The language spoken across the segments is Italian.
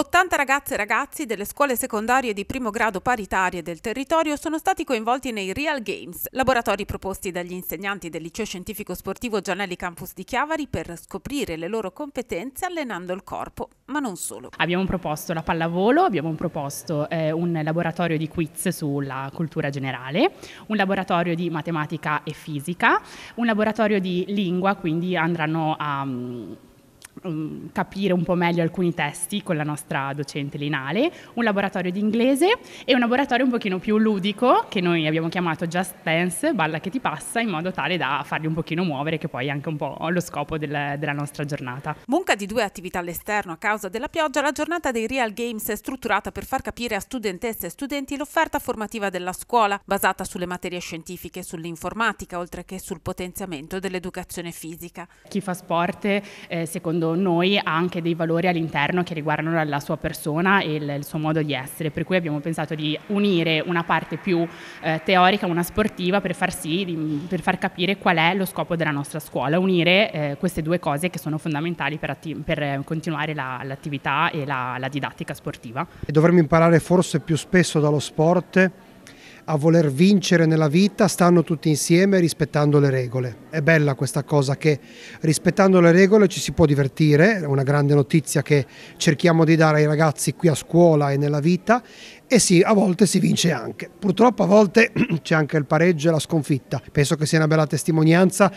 80 ragazze e ragazzi delle scuole secondarie di primo grado paritarie del territorio sono stati coinvolti nei Real Games, laboratori proposti dagli insegnanti del liceo scientifico sportivo Gianelli Campus di Chiavari per scoprire le loro competenze allenando il corpo, ma non solo. Abbiamo proposto la pallavolo, abbiamo proposto eh, un laboratorio di quiz sulla cultura generale, un laboratorio di matematica e fisica, un laboratorio di lingua, quindi andranno a... Um, Mm, capire un po' meglio alcuni testi con la nostra docente Linale, un laboratorio di inglese e un laboratorio un pochino più ludico che noi abbiamo chiamato Just Dance, balla che ti passa, in modo tale da farli un pochino muovere, che poi è anche un po' lo scopo del, della nostra giornata. Munca di due attività all'esterno a causa della pioggia, la giornata dei Real Games è strutturata per far capire a studentesse e studenti l'offerta formativa della scuola, basata sulle materie scientifiche e sull'informatica, oltre che sul potenziamento dell'educazione fisica. Chi fa sport, eh, secondo con noi ha anche dei valori all'interno che riguardano la sua persona e il, il suo modo di essere, per cui abbiamo pensato di unire una parte più eh, teorica, una sportiva, per far, sì, di, per far capire qual è lo scopo della nostra scuola, unire eh, queste due cose che sono fondamentali per, atti- per eh, continuare la, l'attività e la, la didattica sportiva. dovremmo imparare forse più spesso dallo sport a voler vincere nella vita stanno tutti insieme rispettando le regole. È bella questa cosa che rispettando le regole ci si può divertire, è una grande notizia che cerchiamo di dare ai ragazzi qui a scuola e nella vita e sì, a volte si vince anche. Purtroppo a volte c'è anche il pareggio e la sconfitta. Penso che sia una bella testimonianza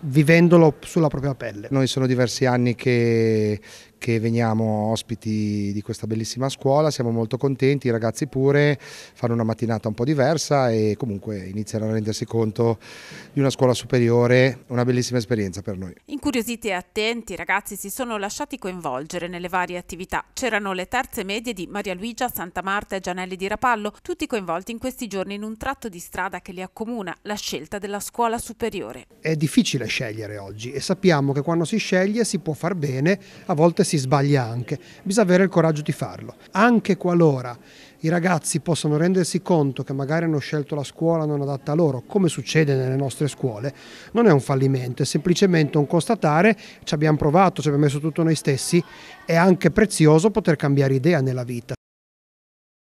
vivendolo sulla propria pelle. Noi sono diversi anni che, che veniamo ospiti di questa bellissima scuola, siamo molto contenti, i ragazzi pure fanno una mattinata un po' diversa e comunque iniziano a rendersi conto di una scuola superiore, una bellissima esperienza per noi. Incuriositi e attenti i ragazzi si sono lasciati coinvolgere nelle varie attività, c'erano le terze medie di Maria Luigia, Santa Marta e Gianelli di Rapallo, tutti coinvolti in questi giorni in un tratto di strada che li accomuna, la scelta della scuola superiore. È difficile scegliere oggi e sappiamo che quando si sceglie si può far bene, a volte si si sbaglia anche, bisogna avere il coraggio di farlo. Anche qualora i ragazzi possano rendersi conto che magari hanno scelto la scuola non adatta a loro, come succede nelle nostre scuole, non è un fallimento, è semplicemente un constatare, ci abbiamo provato, ci abbiamo messo tutto noi stessi, è anche prezioso poter cambiare idea nella vita.